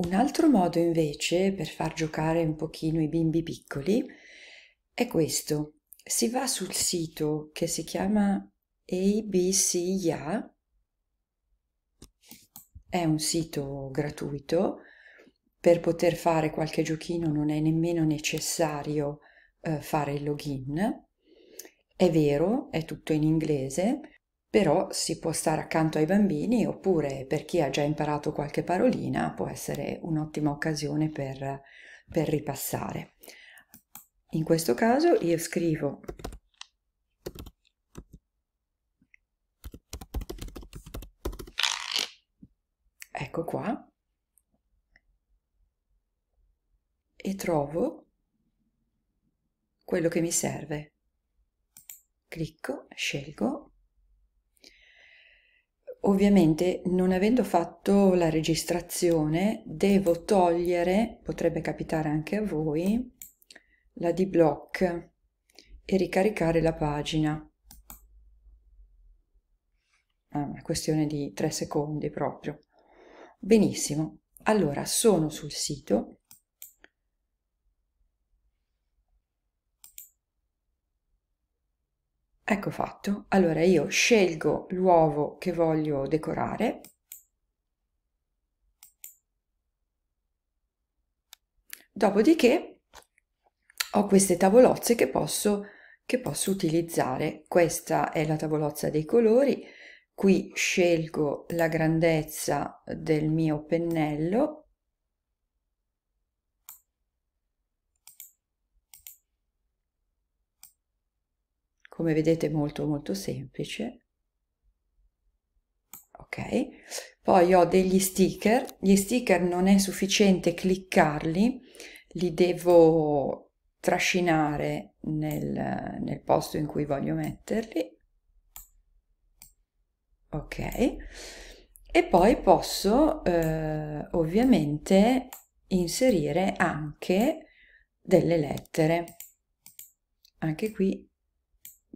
Un altro modo invece per far giocare un pochino i bimbi piccoli è questo. Si va sul sito che si chiama ABCIA, è un sito gratuito, per poter fare qualche giochino non è nemmeno necessario eh, fare il login. È vero, è tutto in inglese, però si può stare accanto ai bambini oppure per chi ha già imparato qualche parolina può essere un'ottima occasione per, per ripassare. In questo caso io scrivo ecco qua e trovo quello che mi serve. Clicco, scelgo ovviamente non avendo fatto la registrazione devo togliere, potrebbe capitare anche a voi, la D-Block e ricaricare la pagina. Ah, è una questione di 3 secondi proprio. Benissimo, allora sono sul sito, Ecco fatto. Allora io scelgo l'uovo che voglio decorare. Dopodiché ho queste tavolozze che posso, che posso utilizzare. Questa è la tavolozza dei colori. Qui scelgo la grandezza del mio pennello come vedete molto molto semplice ok poi ho degli sticker gli sticker non è sufficiente cliccarli li devo trascinare nel, nel posto in cui voglio metterli ok e poi posso eh, ovviamente inserire anche delle lettere anche qui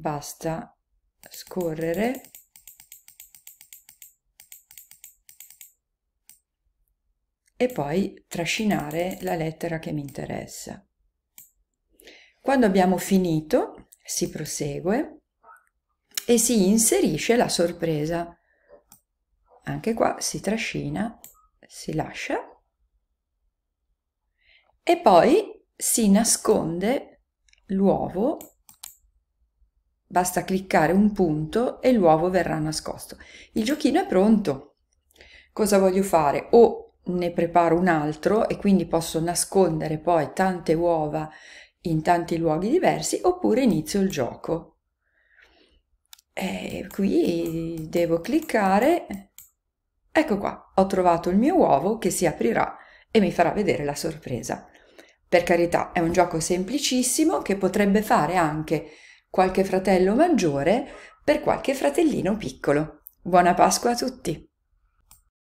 basta scorrere e poi trascinare la lettera che mi interessa. Quando abbiamo finito si prosegue e si inserisce la sorpresa. Anche qua si trascina, si lascia e poi si nasconde l'uovo Basta cliccare un punto e l'uovo verrà nascosto. Il giochino è pronto. Cosa voglio fare? O ne preparo un altro e quindi posso nascondere poi tante uova in tanti luoghi diversi oppure inizio il gioco. E qui devo cliccare. Ecco qua, ho trovato il mio uovo che si aprirà e mi farà vedere la sorpresa. Per carità, è un gioco semplicissimo che potrebbe fare anche qualche fratello maggiore per qualche fratellino piccolo. Buona Pasqua a tutti!